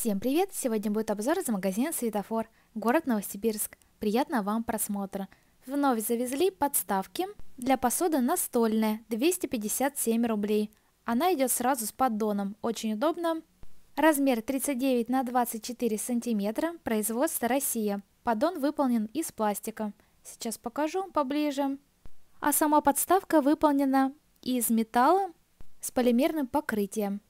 Всем привет! Сегодня будет обзор из магазина «Светофор», город Новосибирск. Приятного вам просмотра! Вновь завезли подставки для посуды настольная, 257 рублей. Она идет сразу с поддоном, очень удобно. Размер 39 на 24 сантиметра, производство Россия. Поддон выполнен из пластика. Сейчас покажу поближе. А сама подставка выполнена из металла с полимерным покрытием.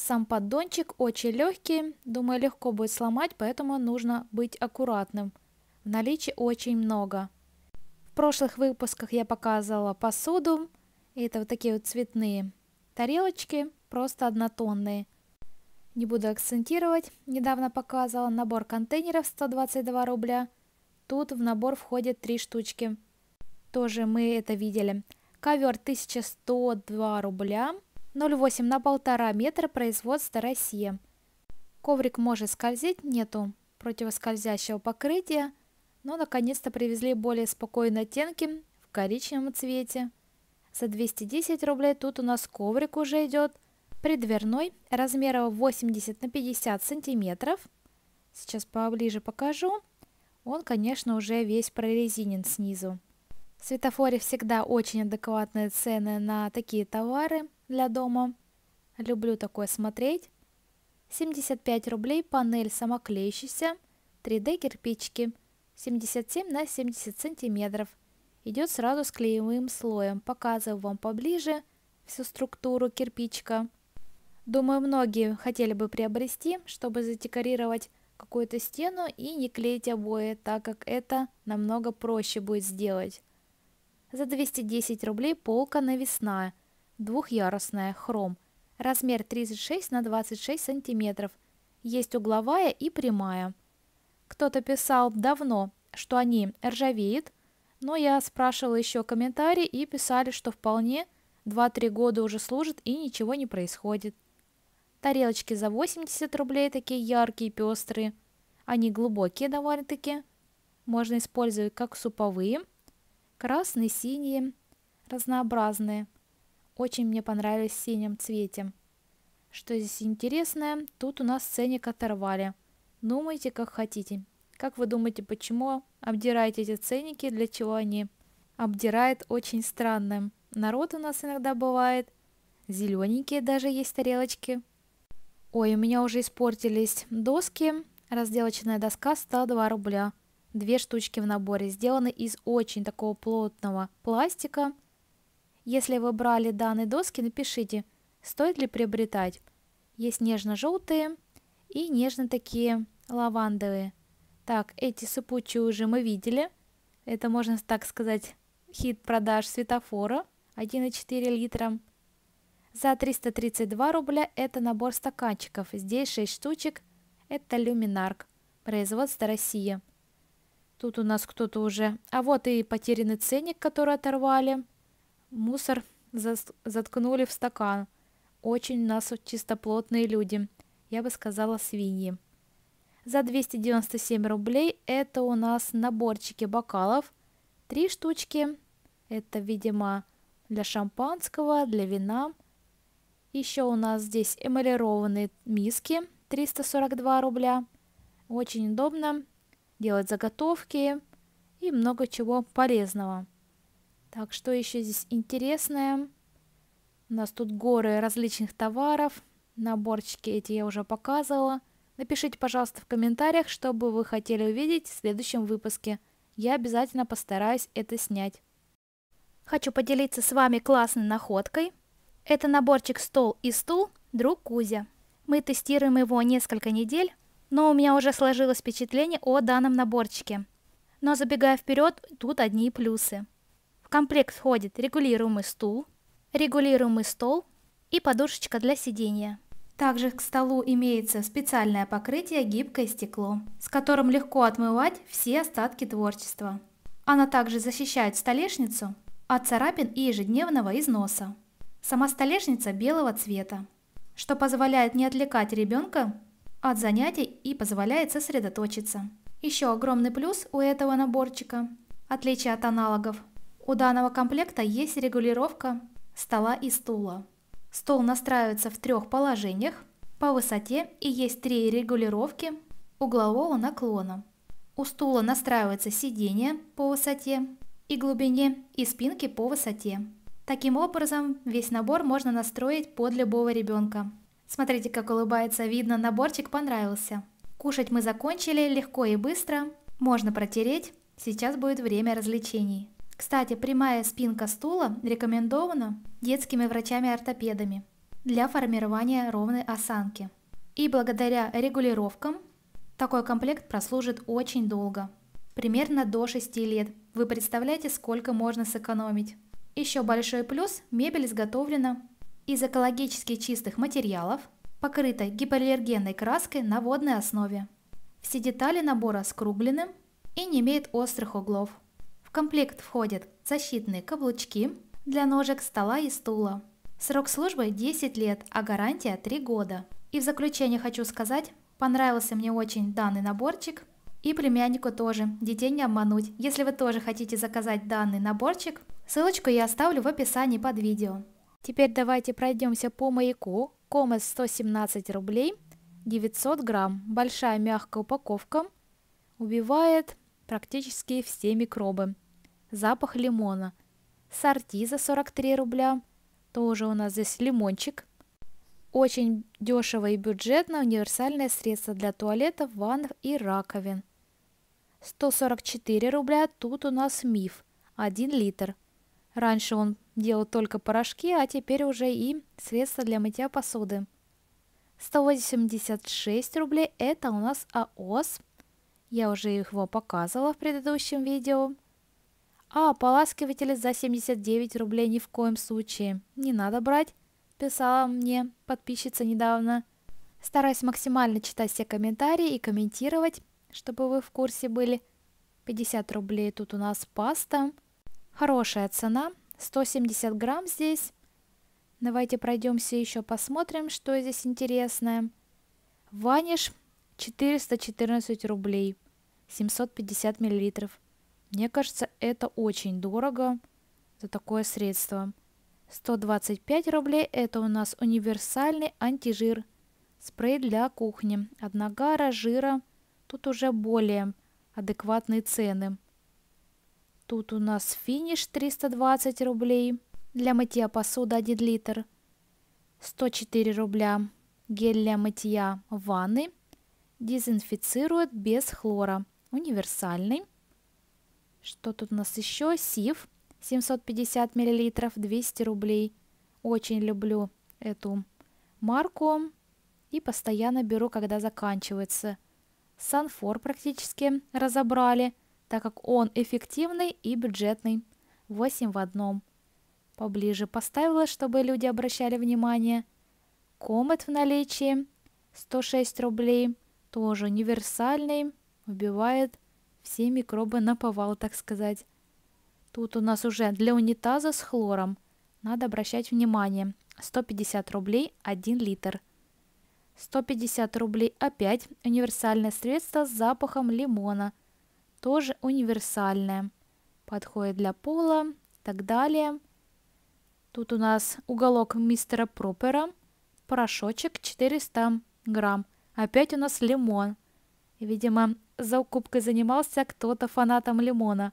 Сам поддончик очень легкий, думаю, легко будет сломать, поэтому нужно быть аккуратным. В наличии очень много. В прошлых выпусках я показывала посуду, и это вот такие вот цветные тарелочки, просто однотонные. Не буду акцентировать, недавно показывала набор контейнеров 122 рубля. Тут в набор входят три штучки. Тоже мы это видели. Ковер 1102 рубля. 0,8 на 1,5 метра производства Россия. Коврик может скользить, нету противоскользящего покрытия, но наконец-то привезли более спокойные оттенки в коричневом цвете. За 210 рублей тут у нас коврик уже идет придверной размера 80 на 50 сантиметров. Сейчас поближе покажу. Он, конечно, уже весь прорезинен снизу. В светофоре всегда очень адекватные цены на такие товары – для дома. Люблю такое смотреть. 75 рублей панель самоклеящаяся 3D кирпичики 77 на 70 сантиметров. Идет сразу с клеевым слоем. Показываю вам поближе всю структуру кирпичка Думаю, многие хотели бы приобрести, чтобы задекорировать какую-то стену и не клеить обои, так как это намного проще будет сделать. За 210 рублей полка навесная – Двухъярусная, хром. Размер 36 на 26 сантиметров. Есть угловая и прямая. Кто-то писал давно, что они ржавеют, но я спрашивала еще комментарии и писали, что вполне 2-3 года уже служит и ничего не происходит. Тарелочки за 80 рублей такие яркие, пестрые. Они глубокие довольно-таки. Можно использовать как суповые. Красные, синие, разнообразные очень мне понравились в синем цвете. Что здесь интересное, тут у нас ценник оторвали. Думайте, как хотите. Как вы думаете, почему обдирают эти ценники, для чего они? Обдирает очень странно. Народ у нас иногда бывает. Зелененькие даже есть тарелочки. Ой, у меня уже испортились доски. Разделочная доска стала 2 рубля. Две штучки в наборе, сделаны из очень такого плотного пластика. Если вы брали данные доски, напишите, стоит ли приобретать. Есть нежно-желтые и нежно такие лавандовые. Так, эти сыпучие уже мы видели. Это, можно так сказать, хит продаж светофора 1,4 литра. За 332 рубля это набор стаканчиков. Здесь 6 штучек. Это люминарк. Производство Россия. Тут у нас кто-то уже... А вот и потерянный ценник, который оторвали. Мусор заткнули в стакан. Очень у нас чистоплотные люди. Я бы сказала свиньи. За 297 рублей это у нас наборчики бокалов. Три штучки. Это, видимо, для шампанского, для вина. Еще у нас здесь эмалированные миски. 342 рубля. Очень удобно делать заготовки и много чего полезного. Так, что еще здесь интересное? У нас тут горы различных товаров. Наборчики эти я уже показывала. Напишите, пожалуйста, в комментариях, что бы вы хотели увидеть в следующем выпуске. Я обязательно постараюсь это снять. Хочу поделиться с вами классной находкой. Это наборчик «Стол и стул» друг Кузя. Мы тестируем его несколько недель, но у меня уже сложилось впечатление о данном наборчике. Но забегая вперед, тут одни плюсы комплект входит регулируемый стул, регулируемый стол и подушечка для сидения. Также к столу имеется специальное покрытие гибкое стекло, с которым легко отмывать все остатки творчества. Она также защищает столешницу от царапин и ежедневного износа. Сама столешница белого цвета, что позволяет не отвлекать ребенка от занятий и позволяет сосредоточиться. Еще огромный плюс у этого наборчика, отличие от аналогов, у данного комплекта есть регулировка стола и стула. Стол настраивается в трех положениях по высоте и есть три регулировки углового наклона. У стула настраивается сидение по высоте и глубине и спинки по высоте. Таким образом, весь набор можно настроить под любого ребенка. Смотрите, как улыбается, видно, наборчик понравился. Кушать мы закончили легко и быстро, можно протереть, сейчас будет время развлечений. Кстати, прямая спинка стула рекомендована детскими врачами-ортопедами для формирования ровной осанки. И благодаря регулировкам такой комплект прослужит очень долго, примерно до 6 лет. Вы представляете, сколько можно сэкономить. Еще большой плюс – мебель изготовлена из экологически чистых материалов, покрыта гипоаллергенной краской на водной основе. Все детали набора скруглены и не имеют острых углов. В комплект входят защитные каблучки для ножек стола и стула. Срок службы 10 лет, а гарантия 3 года. И в заключение хочу сказать, понравился мне очень данный наборчик. И племяннику тоже, детей не обмануть. Если вы тоже хотите заказать данный наборчик, ссылочку я оставлю в описании под видео. Теперь давайте пройдемся по маяку. Комес 117 рублей, 900 грамм. Большая мягкая упаковка. Убивает практически все микробы. Запах лимона. Сорти за 43 рубля. Тоже у нас здесь лимончик. Очень дешево и бюджетно универсальное средство для туалетов, ванн и раковин. 144 рубля, тут у нас миф, 1 литр. Раньше он делал только порошки, а теперь уже и средства для мытья посуды. 186 рублей это у нас АОС я уже их его показывала в предыдущем видео. А ополаскиватели за 79 рублей ни в коем случае не надо брать, писала мне подписчица недавно. Стараюсь максимально читать все комментарии и комментировать, чтобы вы в курсе были. 50 рублей тут у нас паста. Хорошая цена, 170 грамм здесь. Давайте пройдемся еще посмотрим, что здесь интересное. Ваниш 414 рублей, 750 миллилитров. Мне кажется, это очень дорого за такое средство. 125 рублей – это у нас универсальный антижир. Спрей для кухни. От нагара, жира. Тут уже более адекватные цены. Тут у нас финиш 320 рублей. Для мытья посуды 1 литр. 104 рубля. Гель для мытья ванны Дезинфицирует без хлора. Универсальный. Что тут у нас еще? Сиф 750 мл, 200 рублей. Очень люблю эту марку и постоянно беру, когда заканчивается. Санфор практически разобрали, так как он эффективный и бюджетный. 8 в одном. Поближе поставила, чтобы люди обращали внимание. Комет в наличии 106 рублей тоже универсальный, убивает все микробы на повал, так сказать. Тут у нас уже для унитаза с хлором. Надо обращать внимание. 150 рублей 1 литр. 150 рублей опять универсальное средство с запахом лимона. Тоже универсальное. Подходит для пола и так далее. Тут у нас уголок мистера Пропера. Порошочек 400 грамм. Опять у нас лимон. Видимо, за укупкой занимался кто-то фанатом лимона.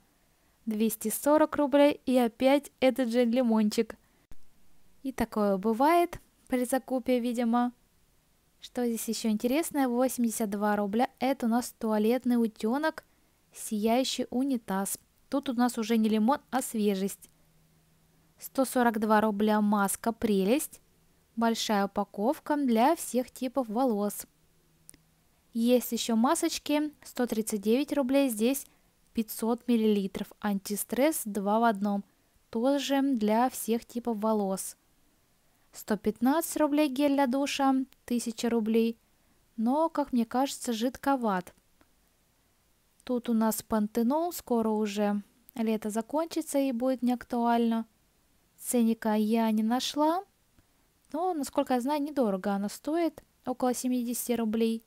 240 рублей и опять этот же лимончик. И такое бывает при закупе, видимо. Что здесь еще интересное? 82 рубля. Это у нас туалетный утенок, сияющий унитаз. Тут у нас уже не лимон, а свежесть. 142 рубля маска «Прелесть». Большая упаковка для всех типов волос. Есть еще масочки 139 рублей, здесь 500 мл. Антистресс 2 в одном. Тоже для всех типов волос. 115 рублей гель для душа, 1000 рублей. Но, как мне кажется, жидковат. Тут у нас пантенол, скоро уже лето закончится и будет не актуально. Ценника я не нашла, но, насколько я знаю, недорого она стоит, около 70 рублей.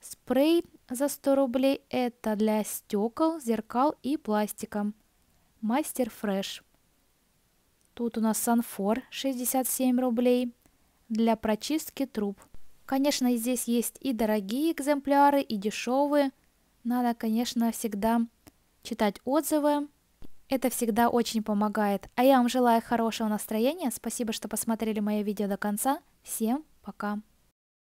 Спрей за 100 рублей – это для стекол, зеркал и пластика. Мастер Фреш. Тут у нас санфор 67 рублей для прочистки труб. Конечно, здесь есть и дорогие экземпляры, и дешевые. Надо, конечно, всегда читать отзывы. Это всегда очень помогает. А я вам желаю хорошего настроения. Спасибо, что посмотрели мое видео до конца. Всем пока!